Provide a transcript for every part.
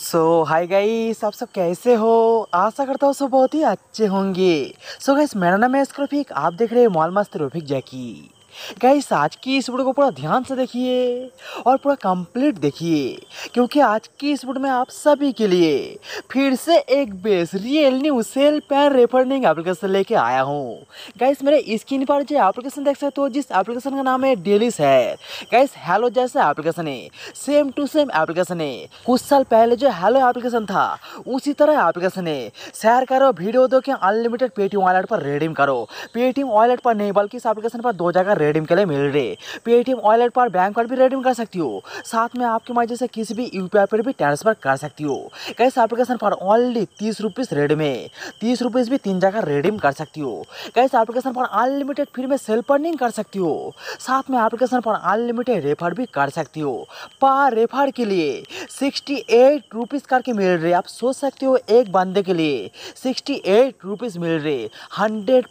सो hi guys आप सब कैसे हो आशा करता हूँ सब बहुत ही अच्छे होंगे सो गाइस मेरा नाम है स्क्रोफिक आप देख रहे हैं मॉल मस्त रोफिक जैकी गाइस आज की इस वीडियो को पूरा ध्यान से देखिए और पूरा कंप्लीट देखिए क्योंकि आज की इस वीडियो में आप सभी के लिए फिर से एक बेस रियल न्यू सेल पैर रेफरिंग एप्लीकेशन लेके आया हूँ गाइस मेरे स्क्रीन पर जो एप्लीकेशन देख सकते हो जिस एप्लीकेशन का नाम है डेलीस है गाइस हेलो जैसे एप्लीकेशन है सेम टू सेम एप्लीकेशन है कुछ साल पहले जो हेलो एप्लीकेशन था उसी तरह एप्लीकेशन है शेयर करो वीडियो दो के अनलिमिटेड पेटीएम वॉलेट पर रेडीम करो पेटीएम वॉलेट पर नहीं बल्कि इस एप्लीकेशन पर दो जगह रेडीम के लिए मिल रहे पेटीएम वॉलेट पर बैंक पर भी रेडीम कर सकती हो साथ में आपके मर्जी से किसी भी यू पर भी ट्रांसफर कर सकती हो कैसे एप्लीकेशन पर ऑनली तीस रुपीज़ रेडीम है तीस रुपीज़ भी तीन जगह रेडीम कर सकती हो कैसे एप्लीकेशन पर अनलिमिटेड फ्री में सेल पर कर सकती हो साथ में एप्लीकेशन पर अनलिमिटेड रेफर भी कर सकती हो पर रेफर के लिए सिक्सटी एट करके मिल रहे आप सोच सकते हो एक बंदे के लिए सिक्सटी एट मिल रहे हंड्रेड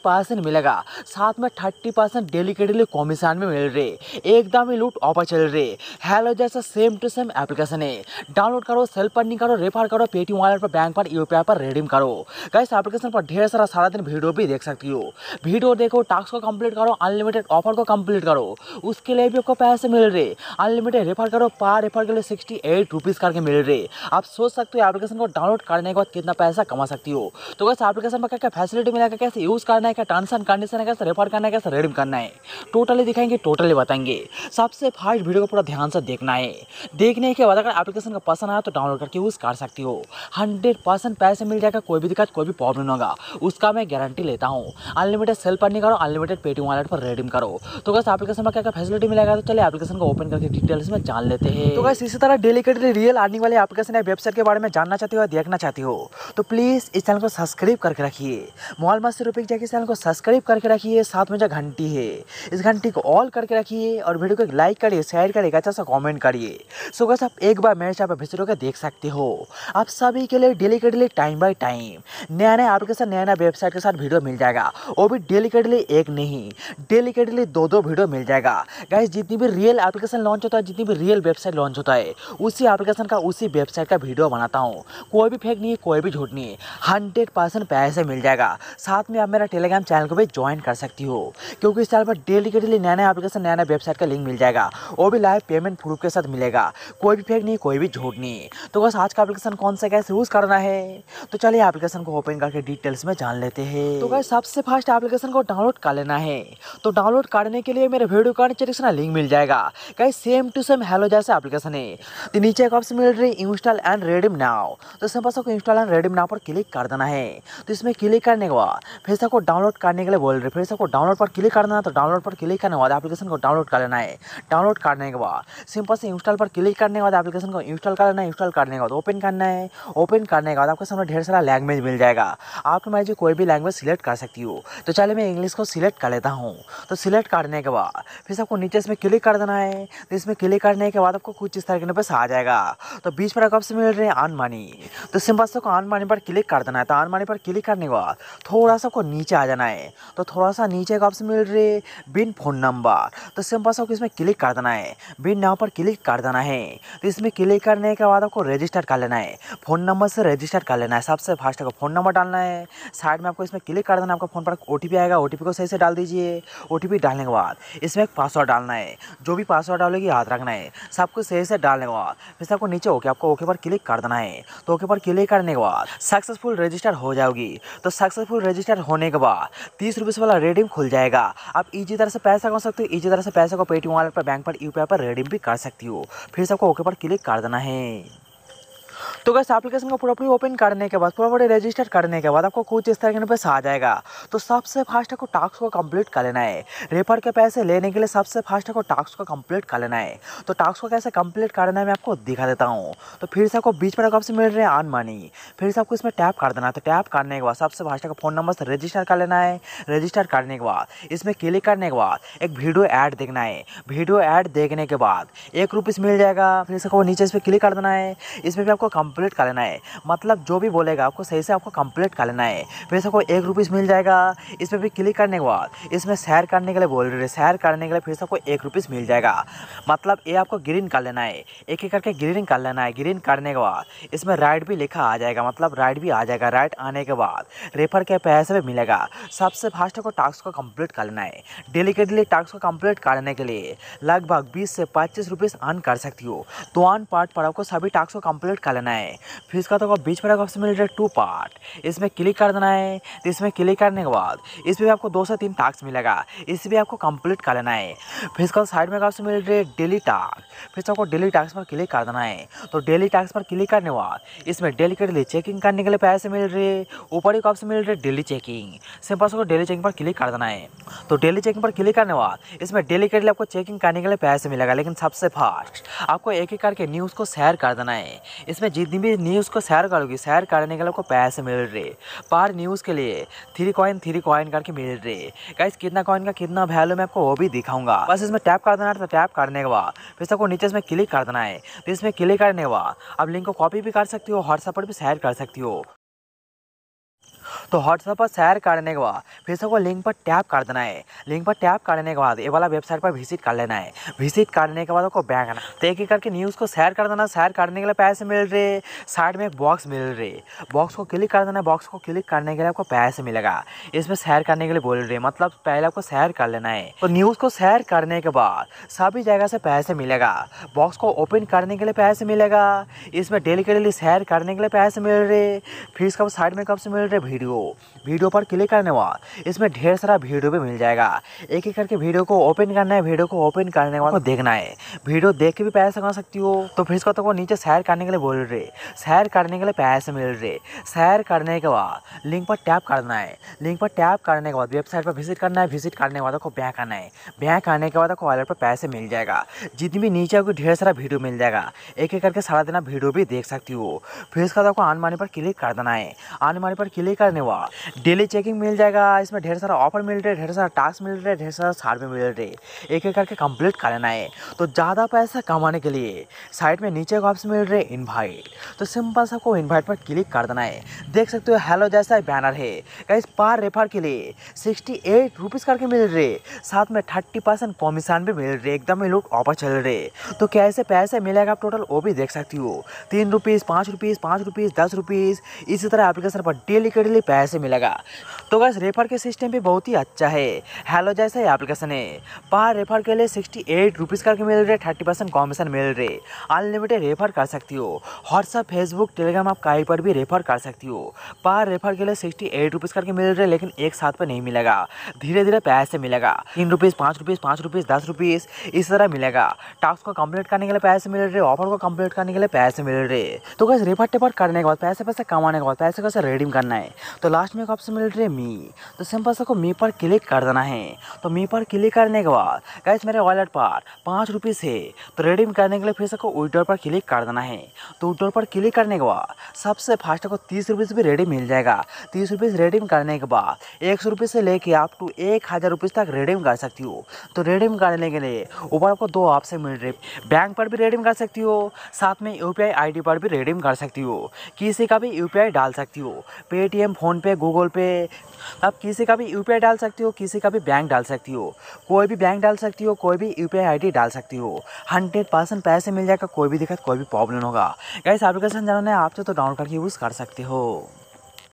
मिलेगा साथ में thirty percent daily weekly commission में मिल रहे एकदम ही लूट ऑफर चल रहे हेलो जैसा सेम टू सेम एप्लीकेशन है डाउनलोड करो सेल पर नहीं करो रेफर करो पेटीएम वॉलेट पर बैंक पर यूपीआई पर रिडीम करो कैसे एप्लीकेशन पर ढेर सारा सारा दिन वीडियो भी देख सकती हो वीडियो देखो टास्क को कंप्लीट करो अनलिमिटेड ऑफर को कंप्लीट करो उसके लिए भी आपको पैसे मिल रहे अनलिमिटेड रेफर करो पर रेफर के लिए सिक्सटी एट रुपीज़ करके मिल रहे आप सोच सकते हो एप्लीकेशन को डाउनलोड करने के बाद कितना पैसा कमा सकती हो तो कैसे एप्लीकेशन पर क्या क्या फैसिलिटी मिलेगा कैसे यूज़ करना है क्या ट्रांसन कंडीशन है कैसे रेफर करना है कैसे रिडीम करना है टोटली दिखाएंगे टोटली बताएंगे सबसे फास्ट वीडियो को पूरा ध्यान से देखना है देखने के बाद अगर एप्लीकेशन का पसंद आया तो डाउनलोड करके यूज़ कर सकती हो हंड्रेड पैसे मिल जाएगा कोई भी दिक्कत कोई भी प्रॉब्लम नहीं होगा उसका मैं गारंटी लेता हूँ अनलिमिटेड सेल पर नहीं करो अनलिमिटेड पेटीएम वॉलेट पर रिडीम करो तो कैसे एप्लीकेशन में क्या क्या फैसिलिटी मिलेगा तो चलिए एप्लीकेशन को ओपन करके डिटेल्स में जान लेते हैं तो कैसे इसी तरह डेली के डेली रियल अर्निंग वाले एप्लीकेशन या वेबसाइट के बारे में जानना चाहते हो या देखना चाहते हो तो प्लीज़ इस चैनल को सब्सक्राइब करके रखिए मोबाइल मस्त रुपये जाके इस चैनल को सब्सक्राइब करके रखिए साथ में जो घंटी है इस घंटी को ऑल करके रखिए और वीडियो को एक लाइक करिए शेयर करिए अच्छा सा कमेंट करिए सो गैस आप एक बार मेरे चैनल पर विजिट होकर देख सकते हो आप सभी के लिए डेली के डेली टाइम बाय टाइम नया नया आपके साथ नया नया वेबसाइट के साथ वीडियो मिल जाएगा वो भी डेली के डेली एक नहीं डेली के डेली दो दो वीडियो मिल जाएगा गाइज जितनी भी रियल एप्लीकेशन लॉन्च होता है जितनी भी रियल वेबसाइट लॉन्च होता है उसी एप्लीकेशन का उसी वेबसाइट का वीडियो बनाता हूँ कोई भी फेक नहीं है कोई भी झूठ नहीं है हंड्रेड परसेंट पैसे मिल जाएगा साथ में आप मेरा टेलीग्राम चैनल को भी ज्वाइन कर सकती हो क्योंकि इस चैनल पर डेली डेडिकेटली नया नया एप्लीकेशन नया नया वेबसाइट का लिंक मिल जाएगा वो भी लाइव पेमेंट प्रूफ के साथ मिलेगा कोई भी फेक नहीं कोई भी झूठ नहीं तो बस आज का एप्लीकेशन कौन सा कैसे यूज़ करना है तो चलिए एप्लीकेशन को ओपन करके डिटेल्स में जान लेते हैं तो गैस सबसे फास्ट एप्लीकेशन को डाउनलोड कर लेना है तो डाउनलोड करने के लिए मेरे वीडियो का नीचे ना लिंक मिल जाएगा कहीं सेम टू सेम हेलो जैसे एप्लीकेशन है तो नीचे एक ऑप्शन मिल रही इंस्टॉल एंड रेडीम नाउ तो सिंपल सा इंस्टॉल एंड रेडीम नाउ पर क्लिक कर देना है तो इसमें क्लिक करने के बाद फिर सबको डाउनलोड करने के लिए बोल रहे फिर सबको डाउनलोड पर क्लिक करना है तो डाउनलोड पर क्लिक करने के बाद एप्लीकेशन को डाउनलोड कर लेना है डाउनलोड करने के बाद सिंपल से इंस्टॉल पर क्लिक करने के बाद एप्लीकेशन को इंस्टॉल कर लेना है इंस्टॉल करने के बाद ओपन करना है ओपन करने के बाद आपके सामने ढेर सारा लैंग्वेज मिल जाएगा आप मैं जो कोई भी लैंग्वेज सिलेक्ट कर सकती हूँ तो चलिए मैं इंग्लिश को सिलेक्ट कर लेता हूँ तो सिलेक्ट करने के बाद फिर आपको नीचे इसमें क्लिक कर देना है तो इसमें क्लिक करने के बाद आपको कुछ इस तरह के आ जाएगा तो बीच पर आपको मिल रहे हैं आन मनी तो सिंपल से आपको आन मनी पर क्लिक कर देना है तो आन मनी पर क्लिक करने के बाद थोड़ा सा आपको नीचे आ जाना है तो थोड़ा सा नीचे का ऑप्शन मिल रहे बिन बिन फ़ोन नंबर तो सेम बस आपको इसमें क्लिक कर देना है बिन नाव पर क्लिक कर देना है तो इसमें क्लिक करने के बाद आपको रजिस्टर कर लेना है फ़ोन नंबर से रजिस्टर कर लेना है सबसे फास्ट आपको फ़ोन नंबर डालना है साइड में आपको इसमें क्लिक कर देना आपका फ़ोन पर ओ आएगा ओ को सही से डाल दीजिए ओ डालने के बाद इसमें एक पासवर्ड डालना है जो भी पासवर्ड डालोगे याद रखना है सब कुछ सही से डालने के बाद फिर आपको नीचे ओके आपको ओके पर क्लिक कर देना है तो ओके पर क्लिक करने के बाद सक्सेसफुल रजिस्टर हो जाओगी तो सक्सेसफुल रजिस्टर होने के बाद तीस रुपये वाला रेडिंग खुल जाएगा आप इजी तरह तरह से पैसा कमा सकते हो इसी तरह से पैसे को पेटीएम वाले पर बैंक पर यूपीआई पर रिडीम भी कर सकती हो फिर सबको ओके पर क्लिक कर देना है तो गैस एप्लीकेशन को प्रॉपरली ओपन करने के बाद पूरी रजिस्टर करने के बाद आपको कुछ इस तरह के पैसा आ जाएगा तो सबसे फास्ट आपको टास्क को कंप्लीट कर लेना है रेफर के पैसे लेने के लिए सबसे फास्ट आपको टास्क को कंप्लीट कर लेना है तो टास्क को कैसे कंप्लीट करना है मैं आपको दिखा देता हूँ तो फिर से आपको बीच में आपसे मिल रहे हैं आन मनी फिर से आपको इसमें टैप कर देना है तो टैप करने के बाद सबसे फास्ट आपको फ़ोन नंबर से रजिस्टर कर लेना है रजिस्टर करने के बाद इसमें क्लिक करने के बाद एक वीडियो ऐड देखना है वीडियो ऐड देखने के बाद एक रुपीज़ मिल जाएगा फिर से आपको नीचे इस पर क्लिक कर देना है इसमें भी आपको कंप्लीट कर लेना है मतलब जो भी बोलेगा आपको सही से आपको कंप्लीट कर लेना है से आपको एक रुपीज़ मिल जाएगा इस पर भी क्लिक करने के बाद इसमें शेयर करने के लिए बोल रहे शेयर करने के लिए फिर से आपको एक रुपीज़ मिल जाएगा मतलब ये आपको ग्रीन कर लेना है एक एक करके ग्रीन कर लेना है ग्रीन करने के बाद इसमें राइट भी लिखा आ जाएगा मतलब राइट भी आ जाएगा राइट आने के बाद रेफर के पैसे भी मिलेगा सबसे फास्ट आपको टास्क को कंप्लीट कर लेना है डेलीकेटली टास्क को कंप्लीट करने के लिए लगभग बीस से पच्चीस रुपीज़ अर्न कर सकती हो तो अन पार्ट पर आपको सभी टास्क को कंप्लीट कर लेना है है फिर इसका तो बीच में ऑप्शन मिल रहा टू पार्ट इसमें क्लिक कर देना है तो इसमें क्लिक करने के बाद इस पर आपको दो से तीन टास्क मिलेगा इस भी आपको कंप्लीट कर लेना है फिर इसका साइड में ऑप्शन मिल रही है डेली टास्क फिर आपको डेली टास्क पर क्लिक कर देना है तो डेली टास्क पर क्लिक करने के बाद इसमें डेली के डेली चेकिंग करने के लिए पैसे मिल रहे ऊपर एक ऑप्शन मिल रही है डेली चेकिंग सिंपल से डेली चेकिंग पर क्लिक कर देना है तो डेली चेकिंग पर क्लिक करने के बाद इसमें डेली के लिए आपको चेकिंग करने के लिए पैसे मिलेगा लेकिन सबसे फास्ट आपको एक एक करके न्यूज़ को शेयर कर देना है इसमें जी जितनी भी न्यूज़ को शेयर करूँगी शेयर करने के लिए आपको पैसे मिल रहे पर न्यूज़ के लिए थ्री कॉइन थ्री कॉइन करके मिल रहे कैसे कितना कॉइन का कितना वैल्यू मैं आपको वो भी दिखाऊंगा बस इसमें टैप कर देना है तो टैप करने के बाद फिर सबको नीचे इसमें क्लिक कर देना है तो इसमें क्लिक करने के बाद आप लिंक को कॉपी भी कर सकती हो व्हाट्सएप पर भी शेयर कर सकती हो तो व्हाट्सएप पर शेयर कर देने के बाद फिर सबको लिंक पर टैप कर देना है लिंक पर टैप कर देने के बाद ये वाला वेबसाइट पर विजिट कर लेना है विजिट करने के बाद आपको बैंक आना तो एक ही करके न्यूज़ को शेयर कर देना शेयर करने के लिए पैसे मिल रहे साइड में एक बॉक्स मिल रहे बॉक्स को क्लिक कर देना बॉक्स को क्लिक करने के लिए आपको पैसे मिलेगा इसमें शेयर करने के लिए बोल रहे मतलब पहले आपको शेयर कर लेना है तो न्यूज़ को शेयर करने के बाद सभी जगह से पैसे मिलेगा बॉक्स को ओपन करने के लिए पैसे मिलेगा इसमें डेली के डेली शेयर करने के लिए पैसे मिल रहे फिर इसका साइड में कब से मिल रहे वीडियो वीडियो पर क्लिक करने वाला इसमें ढेर सारा वीडियो भी मिल जाएगा एक एक करके वीडियो को ओपन करना है वीडियो को ओपन करने वाला देखना है वीडियो देख के भी पैसे कमा सकती हो तो फिर इसको तो नीचे शेयर करने के लिए बोल रहे शेयर करने के लिए पैसे मिल रहे शेयर करने के बाद लिंक पर टैप करना है लिंक पर टैप करने के बाद वेबसाइट पर विजिट करना है विजिट करने के बाद आपको बैंक आना है बैंक आने के बाद आपको वॉलेट पर पैसे मिल जाएगा जितनी भी नीचे आपको ढेर सारा वीडियो मिल जाएगा एक एक करके सारा दिन वीडियो भी देख सकती हो फिर इसका तो आपको आनमानी पर क्लिक कर देना है आनमानी पर क्लिक करने हुआ डेली चेकिंग मिल जाएगा इसमें ढेर सारा ऑफर मिल रहे ढेर सारा टास्क मिल रहे ढेर सारा सर्वे मिल रहे एक एक करके कंप्लीट करना है तो ज़्यादा पैसा कमाने के लिए साइड में नीचे का ऑप्शन मिल रहे इन्वाइट तो सिंपल सबको इन्वाइट पर क्लिक कर देना है देख सकते हो हेलो जैसा बैनर है इस पार रेफर के लिए सिक्सटी एट करके मिल रहे साथ में थर्टी कमीशन भी मिल रहे एकदम ही लोग ऑफर चल रहे तो कैसे पैसे मिलेगा आप टोटल वो भी देख सकती हो तीन रुपीज़ पाँच रुपीज़ पाँच रुपीज़ दस रुपीज़ इसी तरह एप्लीकेशन पर डेली के डेली पैसे मिलेगा तो बस रेफर के सिस्टम भी बहुत ही अच्छा है हेलो जैसा ही एप्लीकेशन है पर रेफर के लिए सिक्सटी एट रुपीज़ करके मिल रहे थर्टी परसेंट कॉमिशन मिल रहे अनलिमिटेड रेफर कर सकती हो व्हाट्सअप फेसबुक टेलीग्राम आप कहीं पर भी रेफर कर सकती हो पर रेफर के लिए सिक्सटी एट रुपीज़ करके मिल रहे लेकिन एक साथ पर नहीं मिलेगा धीरे धीरे पैसे मिलेगा तीन रुपीज़ पाँच रुपीज़ पाँच रुपीज़ दस रुपीज़ इस तरह मिलेगा टास्क को कम्प्लीट करने के लिए पैसे मिल रहे ऑफर को कम्प्लीट करने के लिए पैसे मिल रहे तो बस रेफर टेफर करने के बाद पैसे पैसे कमाने के बाद पैसे कैसे रेडीम करना है तो लास्ट तो में एक ऑप्शन मिल रही है मी तो सिंपल सबको को मी पर क्लिक कर देना है तो मी पर क्लिक करने के बाद गैस मेरे वॉलेट पर पाँच रुपीज़ है तो रिडीम करने के लिए फिर सबको विड्रॉल पर क्लिक कर देना है तो विड्रॉल पर क्लिक करने के बाद सबसे फास्ट को तीस रुपीज़ भी रेडी मिल जाएगा तीस रुपीज़ रिडीम करने के बाद एक सौ रुपीज़ से लेके आप टू एक हज़ार रुपीज़ तक रिडीम कर सकती हो तो रिडीम करने के लिए ऊपर आपको दो ऑप्शन मिल है बैंक पर भी रिडीम कर सकती हो साथ में यू पी पर भी रिडीम कर सकती हो किसी का भी यू डाल सकती हो पेटीएम फोन फ़ोनपे पे गूगल पे आप किसी का भी यू डाल सकती हो किसी का भी बैंक डाल सकती हो कोई भी बैंक डाल सकती हो कोई भी यू पी डाल सकती हो हंड्रेड परसेंट पैसे मिल जाएगा कोई भी दिक्कत कोई भी प्रॉब्लम होगा गैस एप्लीकेशन जाना है आप तो डाउनलोड करके यूज़ कर सकते हो